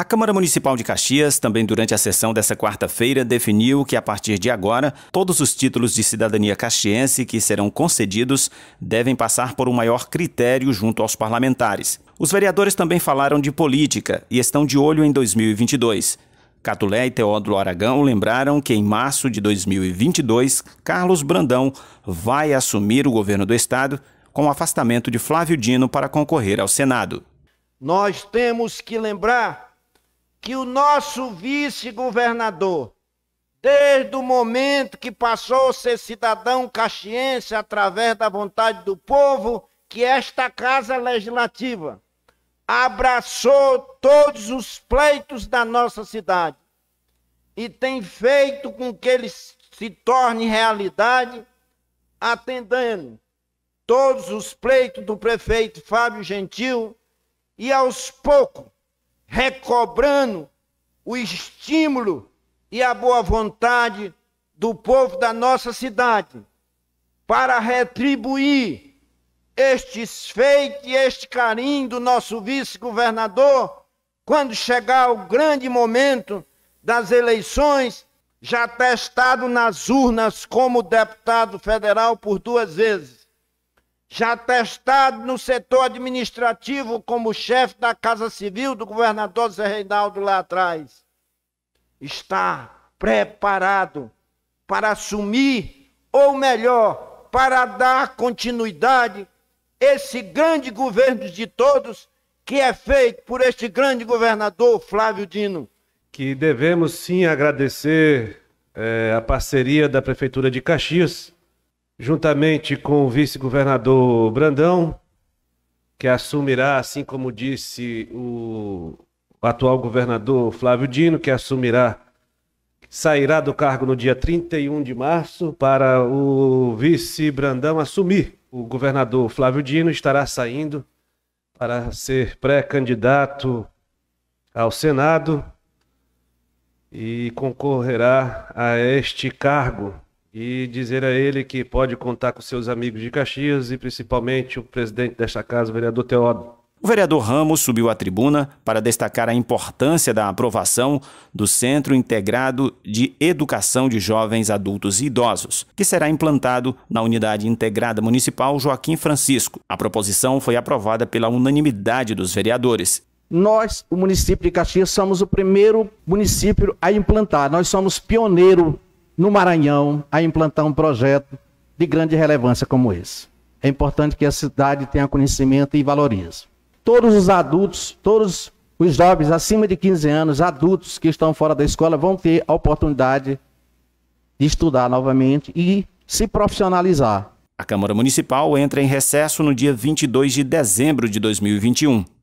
A Câmara Municipal de Caxias, também durante a sessão desta quarta-feira, definiu que, a partir de agora, todos os títulos de cidadania caxiense que serão concedidos devem passar por um maior critério junto aos parlamentares. Os vereadores também falaram de política e estão de olho em 2022. Catulé e Teódulo Aragão lembraram que, em março de 2022, Carlos Brandão vai assumir o governo do Estado com o afastamento de Flávio Dino para concorrer ao Senado. Nós temos que lembrar que o nosso vice-governador, desde o momento que passou a ser cidadão caxiense através da vontade do povo, que esta Casa Legislativa abraçou todos os pleitos da nossa cidade e tem feito com que eles se torne realidade, atendendo todos os pleitos do prefeito Fábio Gentil e aos poucos recobrando o estímulo e a boa vontade do povo da nossa cidade para retribuir estes feitos e este carinho do nosso vice-governador quando chegar o grande momento das eleições, já testado nas urnas como deputado federal por duas vezes já testado no setor administrativo como chefe da Casa Civil do governador Zé Reinaldo lá atrás, está preparado para assumir, ou melhor, para dar continuidade esse grande governo de todos que é feito por este grande governador Flávio Dino. Que devemos sim agradecer é, a parceria da Prefeitura de Caxias juntamente com o vice-governador Brandão, que assumirá, assim como disse o atual governador Flávio Dino, que assumirá, sairá do cargo no dia 31 de março para o vice Brandão assumir. O governador Flávio Dino estará saindo para ser pré-candidato ao Senado e concorrerá a este cargo e dizer a ele que pode contar com seus amigos de Caxias e principalmente o presidente desta casa, o vereador Teodoro. O vereador Ramos subiu à tribuna para destacar a importância da aprovação do Centro Integrado de Educação de Jovens, Adultos e Idosos, que será implantado na Unidade Integrada Municipal Joaquim Francisco. A proposição foi aprovada pela unanimidade dos vereadores. Nós, o município de Caxias, somos o primeiro município a implantar. Nós somos pioneiro no Maranhão a implantar um projeto de grande relevância como esse. É importante que a cidade tenha conhecimento e valorize. Todos os adultos, todos os jovens acima de 15 anos, adultos que estão fora da escola, vão ter a oportunidade de estudar novamente e se profissionalizar. A Câmara Municipal entra em recesso no dia 22 de dezembro de 2021.